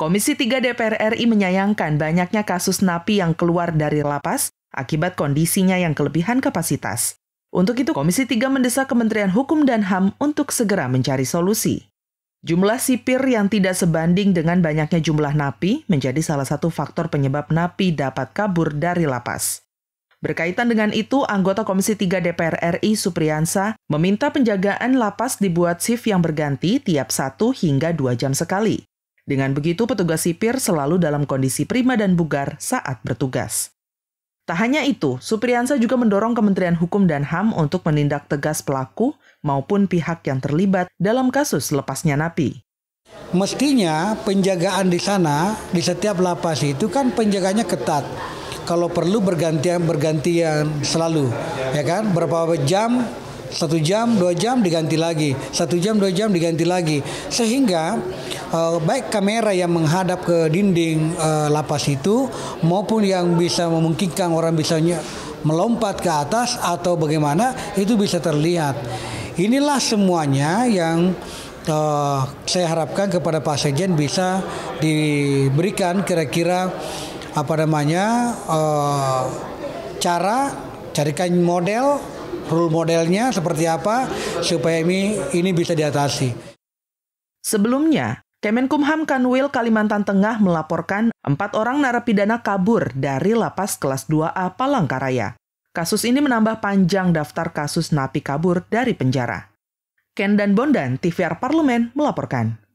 Komisi 3 DPR RI menyayangkan banyaknya kasus napi yang keluar dari lapas akibat kondisinya yang kelebihan kapasitas. Untuk itu, Komisi 3 mendesak Kementerian Hukum dan HAM untuk segera mencari solusi. Jumlah sipir yang tidak sebanding dengan banyaknya jumlah napi menjadi salah satu faktor penyebab napi dapat kabur dari lapas. Berkaitan dengan itu, anggota Komisi 3 DPR RI Supriyansa meminta penjagaan lapas dibuat shift yang berganti tiap satu hingga dua jam sekali. Dengan begitu, petugas sipir selalu dalam kondisi prima dan bugar saat bertugas. Tak hanya itu, Supriyansa juga mendorong Kementerian Hukum dan HAM untuk menindak tegas pelaku maupun pihak yang terlibat dalam kasus lepasnya napi. Mestinya penjagaan di sana, di setiap lapas itu kan penjaganya ketat. Kalau perlu bergantian bergantian selalu, ya kan? Berapa jam satu jam dua jam diganti lagi satu jam dua jam diganti lagi sehingga uh, baik kamera yang menghadap ke dinding uh, lapas itu maupun yang bisa memungkinkan orang bisa melompat ke atas atau bagaimana itu bisa terlihat inilah semuanya yang uh, saya harapkan kepada Pak Sekjen bisa diberikan kira-kira apa namanya uh, cara carikan model role modelnya seperti apa supaya ini ini bisa diatasi. Sebelumnya, Kemenkumham Kanwil Kalimantan Tengah melaporkan empat orang narapidana kabur dari lapas kelas 2A Palangkaraya. Kasus ini menambah panjang daftar kasus napi kabur dari penjara. Ken dan Bondan, TVR Parlemen melaporkan.